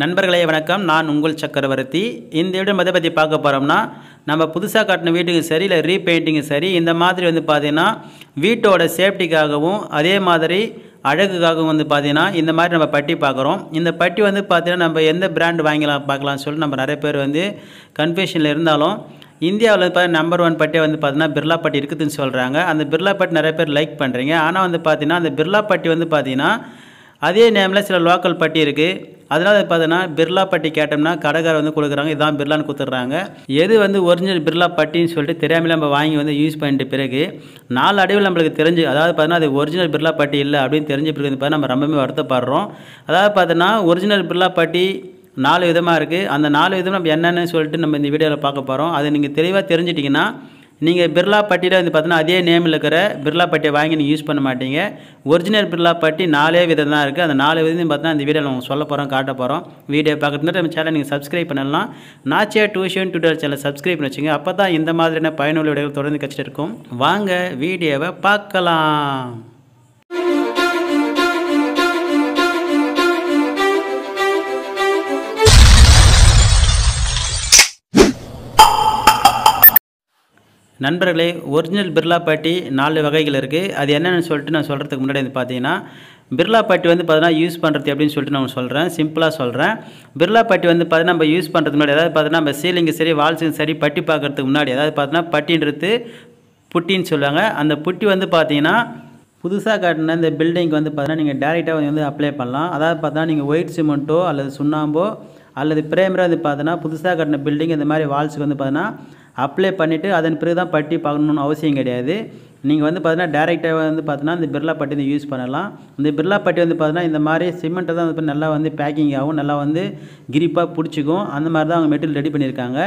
நண்பர்களே வணக்கம் நான் உங்கள் சக்கரவர்த்தி இந்த விட மதை பற்றி பார்க்க போகிறோம்னா நம்ம புதுசாக கட்டின வீட்டுக்கும் சரி இல்லை ரீபெயிண்டிங்கும் சரி இந்த மாதிரி வந்து பார்த்திங்கன்னா வீட்டோட சேஃப்டிக்காகவும் அதே மாதிரி அழகுக்காகவும் வந்து பார்த்திங்கன்னா இந்த மாதிரி நம்ம பட்டி பார்க்குறோம் இந்த பட்டி வந்து பார்த்திங்கன்னா நம்ம எந்த பிராண்ட் வாங்கிக்கலாம் பார்க்கலாம்னு சொல்லிட்டு நம்ம நிறைய பேர் வந்து கன்ஃபியூஷனில் இருந்தாலும் இந்தியாவில் பார்த்தீங்கன்னா நம்பர் ஒன் பட்டியை வந்து பார்த்தீங்கன்னா பிர்லா பட்டி இருக்குதுன்னு சொல்கிறாங்க அந்த பிர்லா பட்டி நிறைய பேர் லைக் பண்ணுறீங்க ஆனால் வந்து பார்த்திங்கன்னா அந்த பிர்லா பட்டி வந்து பார்த்திங்கன்னா அதே நேமில் சில லோக்கல் பட்டி இருக்குது அதனால் பார்த்தீங்கன்னா பிர்லா பட்டி கேட்டோம்னா கடைக்கார வந்து கொடுக்குறாங்க இதான் பிர்லான்னு கொடுத்துட்றாங்க எது வந்து ஒரிஜினல் பிர்லா பட்டின்னு சொல்லிட்டு தெரியாமல் நம்ம வாங்கி வந்து யூஸ் பண்ணிட்டு பிறகு நாலு அடைவில் நம்மளுக்கு தெரிஞ்சு அதாவது பார்த்தீங்கன்னா அது ஒரிஜினல் பிர்லா பட்டி இல்லை அப்படின்னு தெரிஞ்சு பிறகு பார்த்து நம்ம ரொம்பவே வருத்தப்படுறோம் அதாவது பார்த்தீங்கன்னா ஒரிஜினல் பிர்லா பட்டி நாலு விதமாக இருக்குது அந்த நாலு விதம் நம்ம என்னென்னு சொல்லிட்டு நம்ம இந்த வீடியோவில் பார்க்க போகிறோம் அதை நீங்கள் தெளிவாக தெரிஞ்சிட்டிங்கன்னா நீங்கள் பிர்லா பட்டியில் வந்து பார்த்தீங்கன்னா அதே நேமில் இருக்கிற பிர்லா பட்டியை வாங்கி நீங்கள் யூஸ் பண்ண மாட்டீங்க ஒரிஜினல் பிர்லா பட்டி நாலே விதம் தான் இருக்குது அந்த நாலு விதம் பார்த்தீங்கன்னா அந்த வீடியோ நம்ம சொல்ல போகிறோம் காட்ட போகிறோம் வீடியோ பார்க்குறது நம்ம சேனல் நீங்கள் சப்ஸ்கிரைப் பண்ணலாம் Nachiya tuition tutor channel subscribe பண்ணி வச்சுங்க அப்போ தான் இந்த மாதிரியான பயனுள்ள விடைகள் தொடர்ந்து கழிச்சிட்டு இருக்கும் வாங்க வீடியோவை பார்க்கலாம் நண்பர்களே ஒரிஜினல் பிர்லா பாட்டி நாலு வகைகள் இருக்குது அது என்னென்னு சொல்லிட்டு நான் சொல்கிறதுக்கு முன்னாடி வந்து பார்த்தீங்கன்னா பிர்லா பாட்டி வந்து பார்த்தீங்கன்னா யூஸ் பண்ணுறது அப்படின்னு சொல்லிட்டு நான் சொல்கிறேன் சிம்பிளாக சொல்கிறேன் பிர்லா பாட்டி வந்து பார்த்தீங்கன்னா நம்ம யூஸ் பண்ணுறதுக்கு முன்னாடி அதாவது பார்த்தீங்கன்னா நம்ம சீலிங்கு சரி வால்ஸும் சரி பட்டி பார்க்குறதுக்கு முன்னாடி அதாவது பார்த்தீங்கன்னா பட்டின்றது புட்டின்னு சொல்லுவாங்க அந்த புட்டி வந்து பார்த்தீங்கன்னா புதுசாக காட்டின இந்த பில்டிங்க்கு வந்து பார்த்தீங்கன்னா நீங்கள் டேரெக்டாக வந்து அப்ளை பண்ணலாம் அதாவது பார்த்தீங்கன்னா நீங்கள் ஒயிட் சிமெண்ட்டோ அல்லது சுண்ணாம்போ அல்லது பிரேமராக வந்து பார்த்தீங்கன்னா புதுசாக கட்டின பில்டிங் இந்த மாதிரி வால்ஸுக்கு வந்து பார்த்தீங்கன்னா அப்ளை பண்ணிவிட்டு அதன் பிறகு தான் பட்டி பார்க்கணுன்னு அவசியம் கிடையாது நீங்கள் வந்து பார்த்தீங்கன்னா டேரெக்டாக வந்து பார்த்தீங்கன்னா இந்த பிர்லா பட்டி வந்து யூஸ் பண்ணலாம் இந்த பிர்லா பட்டி வந்து பார்த்தீங்கன்னா இந்த மாதிரி சிமெண்ட்டை தான் வந்து நல்லா வந்து பேக்கிங் ஆகும் நல்லா வந்து கிரிப்பாக பிடிச்சிக்கும் அந்த மாதிரி தான் அவங்க மெட்டீரியல் ரெடி பண்ணியிருக்காங்க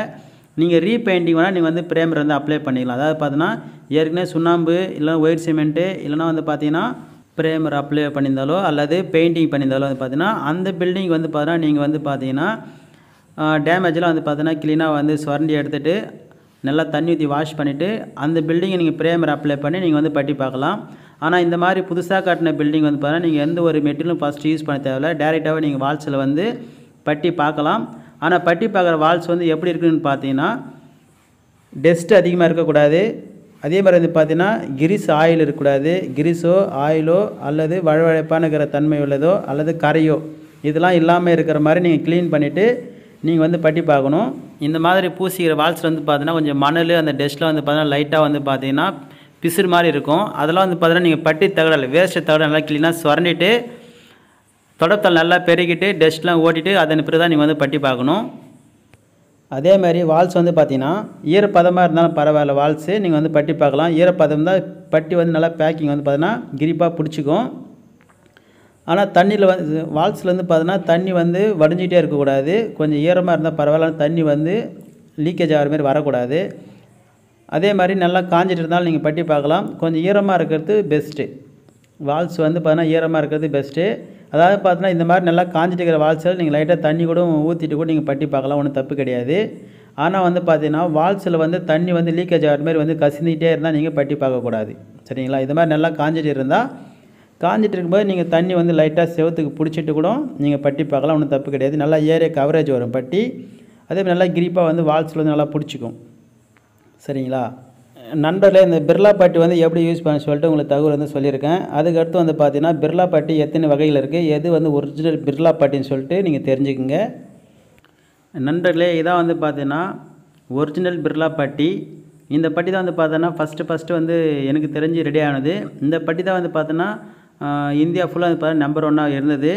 நீங்கள் ரீபெயிண்டிங் வேணால் நீங்கள் வந்து பிரேமர் வந்து அப்ளை பண்ணிக்கலாம் அதாவது பார்த்தீங்கன்னா ஏற்கனவே சுண்ணாம்பு இல்லைனா ஒயிட் சிமெண்ட்டு இல்லைனா வந்து பார்த்தீங்கன்னா பிரேமர் அப்ளை பண்ணியிருந்தாலோ அல்லது பெயிண்டிங் பண்ணியிருந்தாலோ வந்து பார்த்தீங்கன்னா அந்த பில்டிங் வந்து பார்த்தீங்கன்னா நீங்கள் வந்து பார்த்தீங்கன்னா டேமேஜெலாம் வந்து பார்த்தீங்கன்னா கிளீனாக வந்து சுரண்டி எடுத்துகிட்டு நல்லா தண்ணி ஊற்றி வாஷ் பண்ணிவிட்டு அந்த பில்டிங்கை நீங்கள் பிரேமர் அப்ளை பண்ணி நீங்கள் வந்து பட்டி பார்க்கலாம் ஆனால் இந்த மாதிரி புதுசாக காட்டின பில்டிங் வந்து பார்த்தீங்கன்னா நீங்கள் எந்த ஒரு மெட்டீரியலும் ஃபஸ்ட்டு யூஸ் பண்ண தேவையில்ல டேரெக்டாகவே நீங்கள் வால்ஸில் வந்து பட்டி பார்க்கலாம் ஆனால் பட்டி பார்க்குற வால்ஸ் வந்து எப்படி இருக்குதுன்னு பார்த்தீங்கன்னா டெஸ்ட் அதிகமாக இருக்கக்கூடாது அதே மாதிரி வந்து பார்த்தீங்கன்னா கிரிஸ் ஆயில் இருக்கக்கூடாது கிரிஸோ ஆயிலோ அல்லது வழவழைப்பான இருக்கிற தன்மை உள்ளதோ அல்லது கரையோ இதெல்லாம் இல்லாமல் இருக்கிற மாதிரி நீங்கள் க்ளீன் பண்ணிவிட்டு நீங்கள் வந்து பட்டி பார்க்கணும் இந்த மாதிரி பூசிக்கிற வால்ஸில் வந்து பார்த்தீங்கன்னா கொஞ்சம் மணல் அந்த டஸ்ட்டில் வந்து பார்த்தீங்கன்னா லைட்டாக வந்து பார்த்தீங்கன்னா பிசுறு மாதிரி இருக்கும் அதெல்லாம் வந்து பார்த்தீங்கன்னா நீங்கள் பட்டி தகடல் வேஸ்ட்டு தகடல் நல்லா கிளீனாக சுரண்டிட்டு தொடப்பத்தில் நல்லா பெருகிட்டு டெஸ்ட்லாம் ஓட்டிட்டு அதன் பிறகு தான் நீங்கள் வந்து பட்டி பார்க்கணும் அதே மாதிரி வால்ஸ் வந்து பார்த்தீங்கன்னா ஈரப்பதமாக இருந்தாலும் பரவாயில்ல வால்ஸு நீங்கள் வந்து பட்டி பார்க்கலாம் ஈரப்பதம் தான் பட்டி வந்து நல்லா பேக்கிங் வந்து பார்த்தீங்கன்னா கிரிப்பாக பிடிச்சிக்கும் ஆனால் தண்ணியில் வந்து வால்ஸ்லேருந்து பார்த்தோன்னா தண்ணி வந்து வடிஞ்சிகிட்டே இருக்கக்கூடாது கொஞ்சம் ஈரமாக இருந்தால் பரவாயில்ல தண்ணி வந்து லீக்கேஜ் ஆகிற மாதிரி வரக்கூடாது அதே மாதிரி நல்லா காஞ்சிட்டு இருந்தாலும் நீங்கள் பட்டி பார்க்கலாம் கொஞ்சம் ஈரமாக இருக்கிறது பெஸ்ட்டு வால்ஸ் வந்து பார்த்தோன்னா ஈரமாக இருக்கிறது பெஸ்ட்டு அதாவது பார்த்தோன்னா இந்த மாதிரி நல்லா காஞ்சிட்டு இருக்கிற வால்ஸில் நீங்கள் லைட்டாக தண்ணி கூட ஊற்றிட்டு கூட நீங்கள் பட்டி பார்க்கலாம் ஒன்றும் தப்பு கிடையாது ஆனால் வந்து பார்த்தீங்கன்னா வால்ஸில் வந்து தண்ணி வந்து லீக்கேஜ் ஆகிற மாதிரி வந்து கசிந்துக்கிட்டே இருந்தால் நீங்கள் பட்டி பார்க்கக்கூடாது சரிங்களா இது மாதிரி நல்லா காஞ்சிட்டு இருந்தால் காஞ்சிட்டு இருக்கும்போது நீங்கள் தண்ணி வந்து லைட்டாக செவத்துக்கு பிடிச்சிட்டு கூட நீங்கள் பட்டி பார்க்கலாம் ஒன்றும் தப்பு கிடையாது நல்லா ஏரிய கவரேஜ் வரும் பட்டி அதே நல்லா கிரிப்பாக வந்து வால்ஸில் வந்து நல்லா பிடிச்சிக்கும் சரிங்களா நண்பரில் இந்த பிர்லா பாட்டி வந்து எப்படி யூஸ் பண்ண சொல்லிட்டு உங்களுக்கு தகவல் வந்து சொல்லியிருக்கேன் அதுக்கடுத்து வந்து பார்த்தீங்கன்னா பிர்லா பாட்டி எத்தனை வகையில் இருக்குது எது வந்து ஒரிஜினல் பிர்லா பாட்டின்னு சொல்லிட்டு நீங்கள் தெரிஞ்சுக்குங்க நண்பர்களே இதான் வந்து பார்த்தீங்கன்னா ஒரிஜினல் பிர்லா பாட்டி இந்த பட்டி தான் வந்து பார்த்தோன்னா ஃபஸ்ட்டு ஃபஸ்ட்டு வந்து எனக்கு தெரிஞ்சு ரெடி ஆனது இந்த பட்டி தான் வந்து பார்த்தோன்னா இந்தியா ஃபுல்லாக இப்போ நம்பர் ஒன்னாக இருந்தது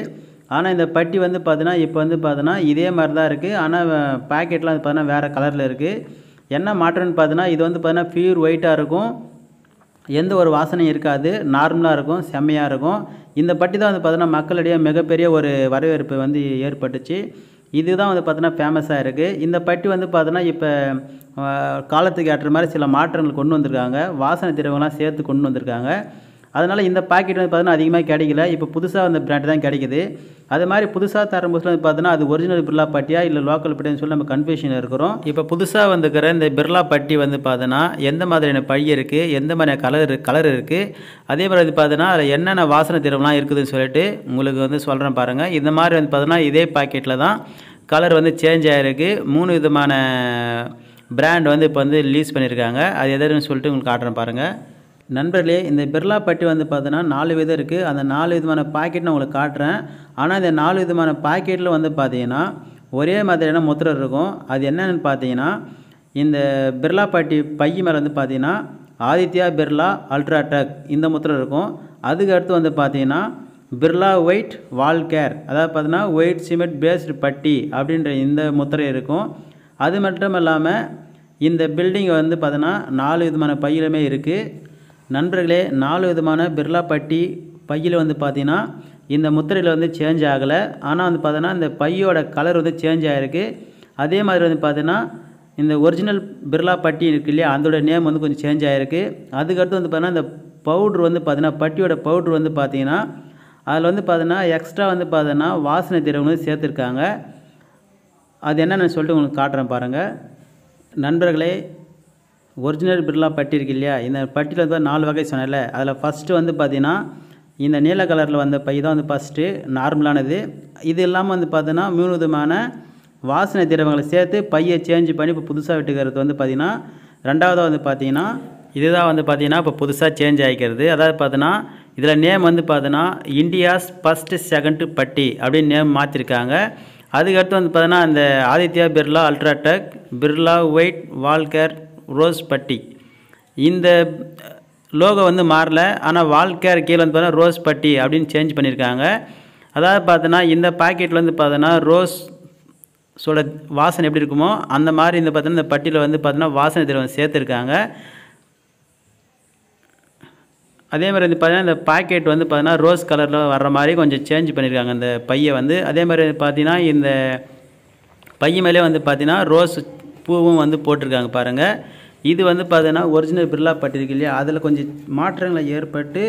ஆனால் இந்த பட்டி வந்து பார்த்தீங்கன்னா இப்போ வந்து பார்த்தீங்கன்னா இதே மாதிரி தான் இருக்குது ஆனால் பேக்கெட்லாம் வந்து பார்த்தீங்கன்னா வேறு கலரில் இருக்குது என்ன மாற்றம்னு பார்த்தீங்கன்னா இது வந்து பார்த்தீங்கன்னா ப்யூர் ஒயிட்டாக இருக்கும் எந்த ஒரு வாசனையும் இருக்காது நார்மலாக இருக்கும் செம்மையாக இருக்கும் இந்த பட்டி தான் வந்து பார்த்தீங்கன்னா மக்களிடையே மிகப்பெரிய ஒரு வரவேற்பு வந்து ஏற்பட்டுச்சு இதுதான் வந்து பார்த்தீங்கன்னா ஃபேமஸாக இருக்குது இந்த பட்டி வந்து பார்த்தீங்கன்னா இப்போ காலத்துக்கு ஏற்ற மாதிரி சில மாற்றங்கள் கொண்டு வந்திருக்காங்க வாசனை திரவங்கள்லாம் சேர்த்து கொண்டு வந்திருக்காங்க அதனால் இந்த பாக்கெட் வந்து பார்த்தீங்கன்னா அதிகமாக கிடைக்கல இப்போ புதுசாக அந்த பிராண்ட் தான் கிடைக்குது அது மாதிரி புதுசாக புதுசில் வந்து பார்த்தீங்கன்னா அது ஒரிஜினல் பிர்லா பட்டியா இல்லை லோக்கல் பட்டியான்னு சொல்லி நம்ம கன்ஃபியூஷன் இருக்கிறோம் இப்போ புதுசாக வந்துக்கிற இந்த பிர்லா பட்டி வந்து பார்த்தீங்கன்னா எந்த மாதிரியான பழி இருக்குது எந்த மாதிரியான கலர் கலர் இருக்குது அதே மாதிரி வந்து பார்த்தீங்கன்னா அதில் என்னென்ன வாசனை திரவம்லாம் இருக்குதுன்னு சொல்லிட்டு உங்களுக்கு வந்து சொல்கிறேன் பாருங்கள் இந்த மாதிரி வந்து பார்த்தீங்கன்னா இதே பாக்கெட்டில் தான் கலர் வந்து சேஞ்ச் ஆகிருக்கு மூணு விதமான பிராண்ட் வந்து இப்போ வந்து ரிலீஸ் பண்ணியிருக்காங்க அது எதுன்னு சொல்லிட்டு உங்களுக்கு காட்டுறேன் பாருங்கள் நண்பர்களே இந்த பிர்லா பட்டி வந்து பார்த்தீங்கன்னா நாலு விதம் இருக்குது அந்த நாலு விதமான பாக்கெட் நான் உங்களுக்கு காட்டுறேன் ஆனால் இந்த நாலு விதமான பாக்கெட்டில் வந்து பார்த்தீங்கன்னா ஒரே மாதிரியான முத்திரை இருக்கும் அது என்னென்னு பார்த்தீங்கன்னா இந்த பிர்லா பட்டி பைய மேலே வந்து பார்த்தீங்கன்னா ஆதித்யா பிர்லா அல்ட்ரா டெக் இந்த முத்திரை இருக்கும் அதுக்கு அடுத்து வந்து பார்த்தீங்கன்னா பிர்லா ஒயிட் வால் கேர் அதாவது பார்த்தீங்கன்னா ஒயிட் சிமெண்ட் பேஸ்டு பட்டி அப்படின்ற இந்த முத்திரை இருக்கும் அது மட்டும் இல்லாமல் இந்த பில்டிங் வந்து பார்த்தீங்கன்னா நாலு விதமான பையிலுமே இருக்குது நண்பர்களே நாலு விதமான பிர்லா பட்டி பையில் வந்து பார்த்தீங்கன்னா இந்த முத்திரையில் வந்து சேஞ்ச் ஆகலை ஆனால் வந்து பார்த்தோன்னா இந்த பையோட கலர் வந்து சேஞ்ச் ஆகிருக்கு அதே மாதிரி வந்து பார்த்தீங்கன்னா இந்த ஒரிஜினல் பிர்லா பட்டி இருக்கு இல்லையா அதோட நேம் வந்து கொஞ்சம் சேஞ்ச் ஆகிருக்கு அதுக்கடுத்து வந்து பார்த்தீங்கன்னா இந்த பவுட்ரு வந்து பார்த்தீங்கன்னா பட்டியோட பவுட்ரு வந்து பார்த்தீங்கன்னா அதில் வந்து பார்த்தீங்கன்னா எக்ஸ்ட்ரா வந்து பார்த்தீங்கன்னா வாசனை திரவம் வந்து சேர்த்துருக்காங்க அது என்னென்னு சொல்லிட்டு உங்களுக்கு காட்டுறேன் பாருங்கள் நண்பர்களே ஒரிஜினல் பிர்லா பட்டி இருக்கு இல்லையா இந்த பட்டியில் வந்து நாலு வகை சொன்னல அதில் ஃபஸ்ட்டு வந்து பார்த்திங்கன்னா இந்த நீல கலரில் வந்த பை தான் வந்து ஃபஸ்ட்டு நார்மலானது இது இல்லாமல் வந்து பார்த்தீங்கன்னா மூணு விதமான வாசனை திரவங்களை சேர்த்து பையை சேஞ்ச் பண்ணி இப்போ புதுசாக விட்டுக்கிறது வந்து பார்த்திங்கன்னா ரெண்டாவதாக வந்து பார்த்திங்கன்னா இதுதான் வந்து பார்த்தீங்கன்னா இப்போ புதுசாக சேஞ்ச் ஆகிக்கிறது அதாவது பார்த்தீங்கன்னா இதில் நேம் வந்து பார்த்தீங்கன்னா இந்தியாஸ் ஃபஸ்ட்டு செகண்டு பட்டி அப்படின்னு நேம் மாற்றிருக்காங்க அதுக்கடுத்து வந்து பார்த்தீங்கன்னா இந்த Aditya Birla UltraTech Birla white WallCare rose putty இந்த லோகோ வந்து மாறல ஆனால் வால்கேர் கீழே வந்து பார்த்தீங்கன்னா ரோஸ் பட்டி அப்படின்னு சேஞ்ச் பண்ணியிருக்காங்க அதாவது பார்த்தோன்னா இந்த பாக்கெட்டில் வந்து பார்த்தோன்னா ரோஸ் சோட வாசனை எப்படி இருக்குமோ அந்த மாதிரி இந்த பார்த்தோன்னா இந்த பட்டியில் வந்து பார்த்தோன்னா வாசனை திரவம் சேர்த்துருக்காங்க அதே மாதிரி வந்து பார்த்தீங்கன்னா இந்த பாக்கெட் வந்து பார்த்தீங்கன்னா ரோஸ் கலரில் வர்ற மாதிரி கொஞ்சம் சேஞ்ச் பண்ணியிருக்காங்க இந்த பையை வந்து அதே மாதிரி பார்த்தீங்கன்னா இந்த பையன் மேலே வந்து பார்த்தீங்கன்னா ரோஸ் பூவும் வந்து போட்டிருக்காங்க பாருங்கள் இது வந்து பார்த்தீங்கன்னா ஒரிஜினல் பிர்லா பட்டி இருக்கு இல்லையா அதில் கொஞ்சம் மாற்றங்களை ஏற்பட்டு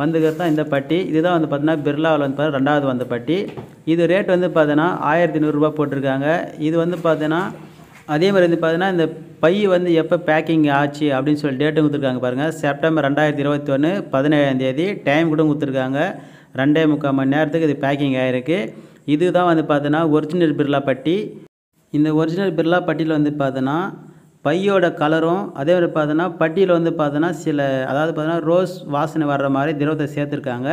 வந்துக்கிறது தான் இந்த பட்டி இதுதான் வந்து பார்த்தீங்கன்னா பிர்லாவில் வந்து பார்த்தா ரெண்டாவது வந்த பட்டி இது ரேட் வந்து பார்த்தீங்கன்னா ஆயிரத்தி நூறுரூபா போட்டிருக்காங்க இது வந்து பார்த்தீங்கன்னா அதே மாதிரி வந்து பார்த்தீங்கன்னா இந்த பை வந்து எப்போ பேக்கிங் ஆச்சு அப்படின்னு சொல்லி டேட்டும் கொடுத்துருக்காங்க பாருங்கள் செப்டம்பர் ரெண்டாயிரத்தி இருபத்தி ஒன்று பதினேழாந்தேதி டைம் கூட கொடுத்துருக்காங்க ரெண்டே முக்கால் மணி நேரத்துக்கு இது பேக்கிங் ஆகிருக்கு இதுதான் வந்து பார்த்தீங்கன்னா ஒரிஜினல் பிர்லா பட்டி இந்த ஒரிஜினல் பிர்லா பட்டியில் வந்து பார்த்தோன்னா பையோட கலரும் அதே மாதிரி பார்த்தோன்னா பட்டியில் வந்து பார்த்தோன்னா சில அதாவது பார்த்தோன்னா ரோஸ் வாசனை வர்ற மாதிரி திரவத்தை சேர்த்துருக்காங்க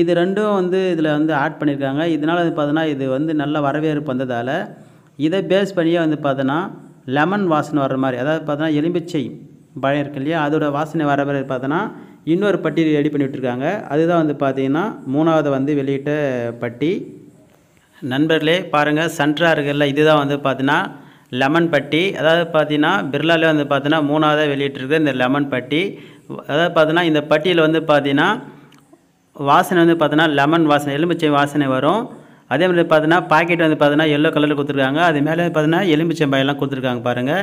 இது ரெண்டும் வந்து இதில் வந்து ஆட் பண்ணியிருக்காங்க இதனால் வந்து பார்த்தோன்னா இது வந்து நல்ல வரவேற்பு வந்ததால் இதை பேஸ் பண்ணியே வந்து பார்த்தோன்னா லெமன் வாசனை வர்ற மாதிரி அதாவது பார்த்தோன்னா எலும்பிச்சை பழம் இருக்கு இல்லையா அதோடய வாசனை வர மாதிரி பார்த்தோன்னா இன்னொரு பட்டியல் ரெடி பண்ணிவிட்டுருக்காங்க அதுதான் வந்து பார்த்திங்கன்னா மூணாவது வந்து வெளியிட்ட பட்டி நண்பர்களே பாருங்கள் சென்டராக இது இதுதான் வந்து பார்த்தீங்கன்னா லெமன் பட்டி அதாவது பார்த்தீங்கன்னா பிர்லாலே வந்து பார்த்தீங்கன்னா மூணாவதாக வெளியிட்டிருக்கு இந்த லெமன் பட்டி அதாவது பார்த்தீங்கன்னா இந்த பட்டியில் வந்து பார்த்தீங்கன்னா வாசனை வந்து பார்த்தீங்கன்னா லெமன் வாசனை எலுமிச்சை வாசனை வரும் அதே மாதிரி பார்த்தீங்கன்னா பாக்கெட் வந்து பார்த்தீங்கன்னா எல்லோ கலரில் கொடுத்துருக்காங்க அது மேலே பார்த்தீங்கன்னா பாயெல்லாம் கொடுத்துருக்காங்க பாருங்கள்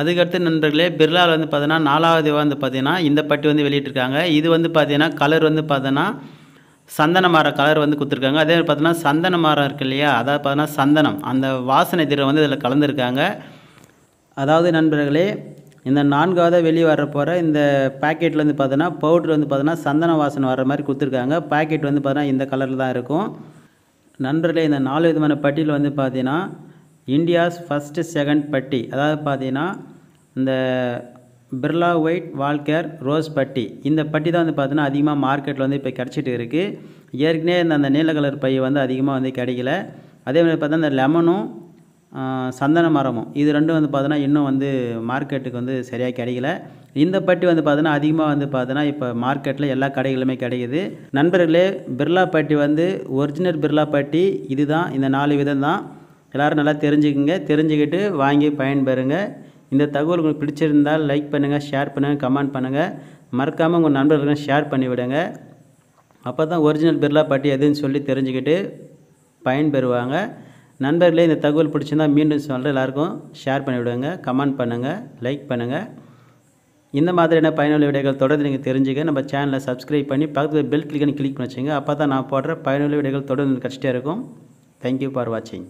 அதுக்கடுத்து நண்பர்களே பிர்லாவில் வந்து பார்த்தீங்கன்னா நாலாவது வந்து பார்த்தீங்கன்னா இந்த பட்டி வந்து வெளியிட்டிருக்காங்க இது வந்து பார்த்தீங்கன்னா கலர் வந்து பார்த்தீங்கன்னா சந்தன மர கலர் வந்து கொடுத்துருக்காங்க அதே மாதிரி பார்த்தோன்னா சந்தன மரம் இருக்கு இல்லையா அதாவது பார்த்தோன்னா சந்தனம் அந்த வாசனை திரை வந்து இதில் கலந்துருக்காங்க அதாவது நண்பர்களே இந்த நான்காவது வெளியே வர போகிற இந்த பேக்கெட்டில் வந்து பார்த்தோன்னா பவுட்ரு வந்து பார்த்தோன்னா சந்தன வாசனை வர மாதிரி கொடுத்துருக்காங்க பேக்கெட் வந்து பார்த்தோன்னா இந்த கலரில் தான் இருக்கும் நண்பர்களே இந்த நாலு விதமான பட்டியில் வந்து பார்த்தீங்கன்னா இந்தியாஸ் ஃபஸ்ட்டு செகண்ட் பட்டி அதாவது பார்த்தீங்கன்னா இந்த Birla white WallCare rose putty இந்த பட்டி தான் வந்து பார்த்தீங்கன்னா அதிகமாக மார்க்கெட்டில் வந்து இப்போ கிடச்சிட்டு இருக்குது ஏற்கனவே இந்த அந்த நீல கலர் பை வந்து அதிகமாக வந்து கிடைக்கல அதே மாதிரி பார்த்தா இந்த லெமனும் சந்தன மரமும் இது ரெண்டும் வந்து பார்த்தோன்னா இன்னும் வந்து மார்க்கெட்டுக்கு வந்து சரியாக கிடைக்கல இந்த பட்டி வந்து பார்த்தோன்னா அதிகமாக வந்து பார்த்தோன்னா இப்போ மார்க்கெட்டில் எல்லா கடைகளுமே கிடைக்கிது நண்பர்களே பிர்லா பட்டி வந்து ஒரிஜினல் பிர்லா பட்டி இது தான் இந்த நாலு விதம் தான் எல்லோரும் நல்லா தெரிஞ்சுக்குங்க தெரிஞ்சுக்கிட்டு வாங்கி பயன்பெறுங்க இந்த தகவல் உங்களுக்கு பிடிச்சிருந்தால் லைக் பண்ணுங்கள் ஷேர் பண்ணுங்கள் கமெண்ட் பண்ணுங்கள் மறக்காமல் உங்கள் நண்பர்களுக்கு ஷேர் பண்ணிவிடுங்க அப்போ தான் ஒரிஜினல் பிர்லா பாட்டி எதுன்னு சொல்லி தெரிஞ்சுக்கிட்டு பயன்பெறுவாங்க நண்பர்களே இந்த தகவல் பிடிச்சிருந்தா மீண்டும் சொல்கிற எல்லாருக்கும் ஷேர் பண்ணிவிடுங்க கமெண்ட் பண்ணுங்கள் லைக் பண்ணுங்கள் இந்த மாதிரியான பயனுள்ள விடைகள் தொடர்ந்து நீங்கள் தெரிஞ்சுக்க நம்ம சேனலை சப்ஸ்கிரைப் பண்ணி பக்கத்தில் பெல் கிளிக்கன்னு கிளிக் பண்ணி வச்சுங்க அப்போ தான் நான் போடுற பயனுள்ள விடைகள் தொடர்ந்து கிடச்சிட்டே இருக்கும் தேங்க்யூ ஃபார் வாட்சிங்